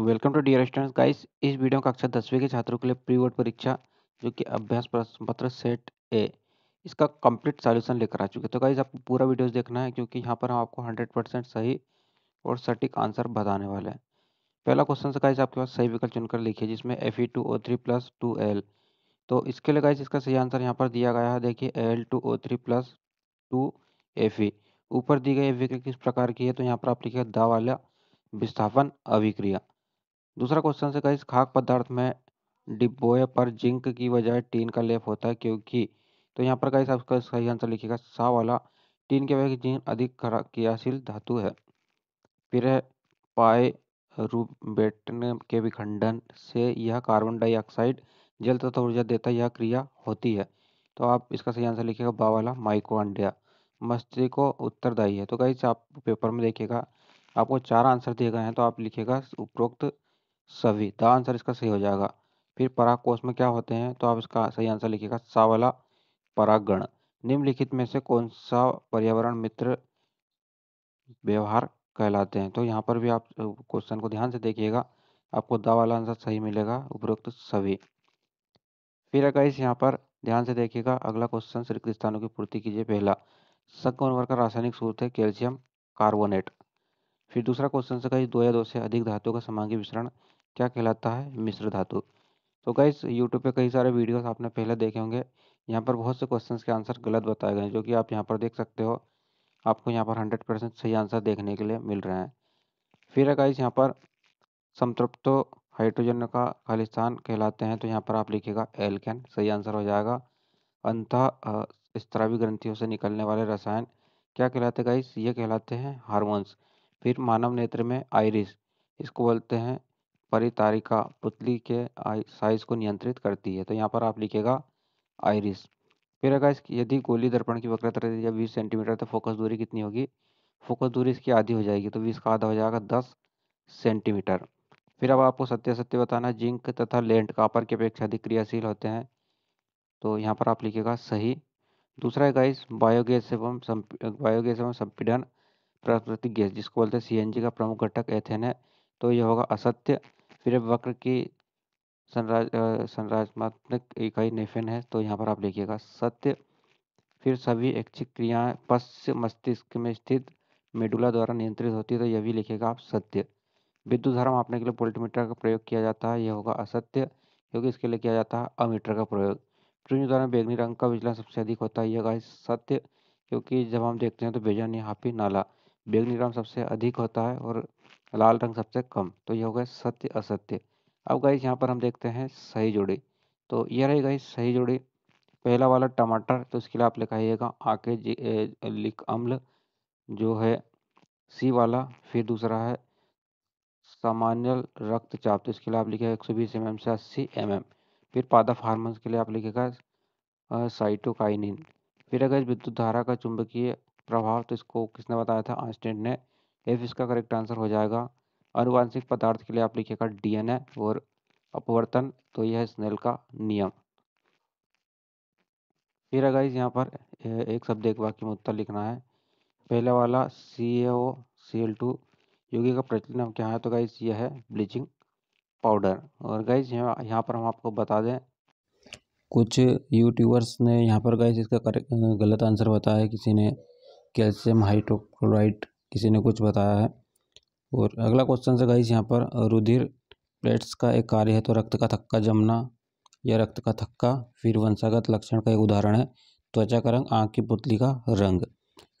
Welcome to dear students guys इस video का कक्षा दसवीं के छात्रों के लिए प्री बोर्ड परीक्षा जो कि अभ्यास प्रश्न पत्र सेट ए इसका कंप्लीट सॉल्यूशन लेकर आ चुके तो गाइस आपको पूरा वीडियोस देखना है क्योंकि यहाँ पर हम आपको 100 परसेंट सही और सटीक आंसर बताने वाले हैं पहला क्वेश्चन से गाइस आपके पास सही विकल्प चुनकर लिखिए जिसमें F E two O three plus two L तो इसके लिए गाइस इसका सही आंसर यहाँ पर दिया गया है देखिए L two O three plus two F E ऊपर दी गई अभिक्रिया e किस प्रकार की है तो यहाँ पर आप लिखिए दा वाला विस्थापन अभिक्रिया दूसरा क्वेश्चन है इस खाक पदार्थ में डिब्बोए पर जिंक की बजाय टीन का लेप होता है क्योंकि तो यहाँ पर कहीं आपका सही आंसर लिखिएगा सा वाला टीन के बजाय जिंक अधिक क्रियाशील धातु है फिर है पाए रूबेटन के विखंडन से यह कार्बन डाइऑक्साइड जल तथा ऊर्जा देता यह क्रिया होती है तो आप इसका सही आंसर लिखिएगा बा वाला माइकोआंड्रिया मस्तिष्क को उत्तरदायी है तो कहीं आप पेपर में देखिएगा आपको चार आंसर दिए गए हैं तो आप लिखेगा उपरोक्त सभी द आंसर इसका सही हो जाएगा फिर पराग कोष में क्या होते हैं तो आप इसका सही आंसर लिखिएगा सावला परागण निम्नलिखित में से कौन सा पर्यावरण मित्र व्यवहार कहलाते हैं तो यहाँ पर भी आप क्वेश्चन को ध्यान से देखिएगा आपको द वाला आंसर सही मिलेगा उपरोक्त सभी फिर अगर यहाँ पर ध्यान से देखिएगा अगला क्वेश्चन श्री स्थानों की पूर्ति कीजिए पहला संक्रमण का रासायनिक स्रोत है कैल्शियम कार्बोनेट फिर दूसरा क्वेश्चन से कहीं दो या दो से अधिक धातुओं का समांगी मिश्रण क्या कहलाता है मिश्र धातु तो गाइस यूट्यूब पे कई सारे वीडियोस आपने पहले देखे होंगे यहाँ पर बहुत से क्वेश्चन के आंसर गलत बताए गए हैं जो कि आप यहाँ पर देख सकते हो आपको यहाँ पर हंड्रेड परसेंट सही आंसर देखने के लिए मिल रहे हैं फिर है यहाँ पर संतृप्तो हाइड्रोजन का खालिस्तान कहलाते हैं तो यहाँ पर आप लिखेगा एल्केन सही आंसर हो जाएगा अंत स्त्रावी ग्रंथियों से निकलने वाले रसायन क्या कहलाते गाइस ये कहलाते हैं हारमोन्स फिर मानव नेत्र में आइरिस इसको बोलते हैं परितारिका पुतली के साइज को नियंत्रित करती है तो यहाँ पर आप लिखेगा आइरिस फिर अगर इसकी यदि गोली दर्पण की वक्रता है बीस सेंटीमीटर तो फोकस दूरी कितनी होगी फोकस दूरी इसकी आधी हो जाएगी तो बीस का आधा हो जाएगा दस सेंटीमीटर फिर अब आपको सत्य सत्य बताना जिंक तथा लेंट कापर की अपेक्षा अधिक क्रियाशील होते हैं तो यहाँ पर आप लिखेगा सही दूसरा है गाइस बायोगैस एवं बायोगैस एवं संपीड़न प्राकृतिक गैस जिसको बोलते हैं सीएनजी का प्रमुख घटक एथेन है तो यह होगा असत्य फिर वक्र की संराज संरचनात्मक इकाई नेफेन है तो यहाँ पर आप लिखिएगा सत्य फिर सभी ऐच्छिक क्रियाएं पश्च मस्तिष्क में स्थित मेडुला द्वारा नियंत्रित होती है तो यह भी लिखेगा आप सत्य विद्युत धारा मापने के लिए पोल्टीमीटर का प्रयोग किया जाता है यह होगा असत्य क्योंकि इसके लिए किया जाता है अमीटर का प्रयोग पृथ्वी द्वारा बैगनी रंग का विचलन सबसे अधिक होता है यह सत्य क्योंकि जब हम देखते हैं तो बेजन यहाँ पे नाला बैंगनी रंग सबसे अधिक होता है और लाल रंग सबसे कम तो ये हो गए सत्य असत्य अब गाइस यहाँ पर हम देखते हैं सही जोड़ी तो ये रही गाइस सही जोड़ी पहला वाला टमाटर तो इसके लिए आप लिखाइएगा आके जी लिख अम्ल जो है सी वाला फिर दूसरा है सामान्य रक्तचाप तो इसके लिए आप लिखेगा एक सौ बीस एम mm से अस्सी एम mm. फिर पादा फार्मस के लिए आप लिखेगा साइटोकाइनिन फिर अगर विद्युत धारा का चुंबकीय प्रभाव तो इसको किसने बताया था आइंस्टीन ने एफ इसका करेक्ट आंसर हो जाएगा अनुवांशिक पदार्थ के लिए आप लिखेगा डीएनए और अपवर्तन तो यह है स्नेल का नियम फिर इस यहाँ पर एक शब्द एक वाक्य में उत्तर लिखना है पहला वाला सी ओ सी एल टू योगी का प्रचलित नाम क्या है तो गाइज यह है ब्लीचिंग पाउडर और गाइज यहाँ यहाँ पर हम आपको बता दें कुछ यूट्यूबर्स ने यहाँ पर गाइज इसका करेक्ट गलत आंसर बताया किसी ने कैल्शियम हाइड्रोक्लोराइड किसी ने कुछ बताया है और अगला क्वेश्चन से गाइस यहाँ पर रुधिर प्लेट्स का एक कार्य है तो रक्त का थक्का जमना या रक्त का थक्का फिर वंशागत लक्षण का एक उदाहरण है त्वचा का रंग आँख की पुतली का रंग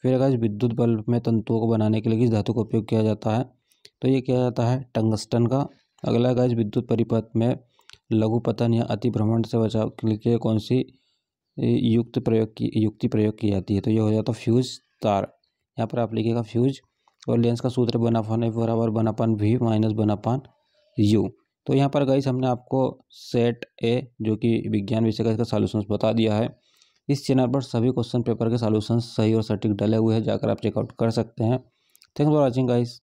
फिर अगर विद्युत बल्ब में तंतुओं को बनाने के लिए किस धातु का उपयोग किया जाता है तो ये किया जाता है टंगस्टन का अगला गज विद्युत परिपथ में लघु पतन या अति भ्रमण से बचाव के लिए कौन सी युक्त प्रयोग की युक्ति प्रयोग की जाती है तो ये हो जाता फ्यूज़ तार यहाँ पर आप लिखिएगा फ्यूज और लेंस का सूत्र बनापन एफ बराबर बनापन वी माइनस बनापन यू तो यहाँ पर गाइस हमने आपको सेट ए जो कि विज्ञान विषय का इसका सॉल्यूशंस बता दिया है इस चैनल पर सभी क्वेश्चन पेपर के सॉल्यूशंस सही और सटीक डले हुए हैं जाकर आप चेकआउट कर सकते हैं थैंक फॉर वॉचिंग गाइस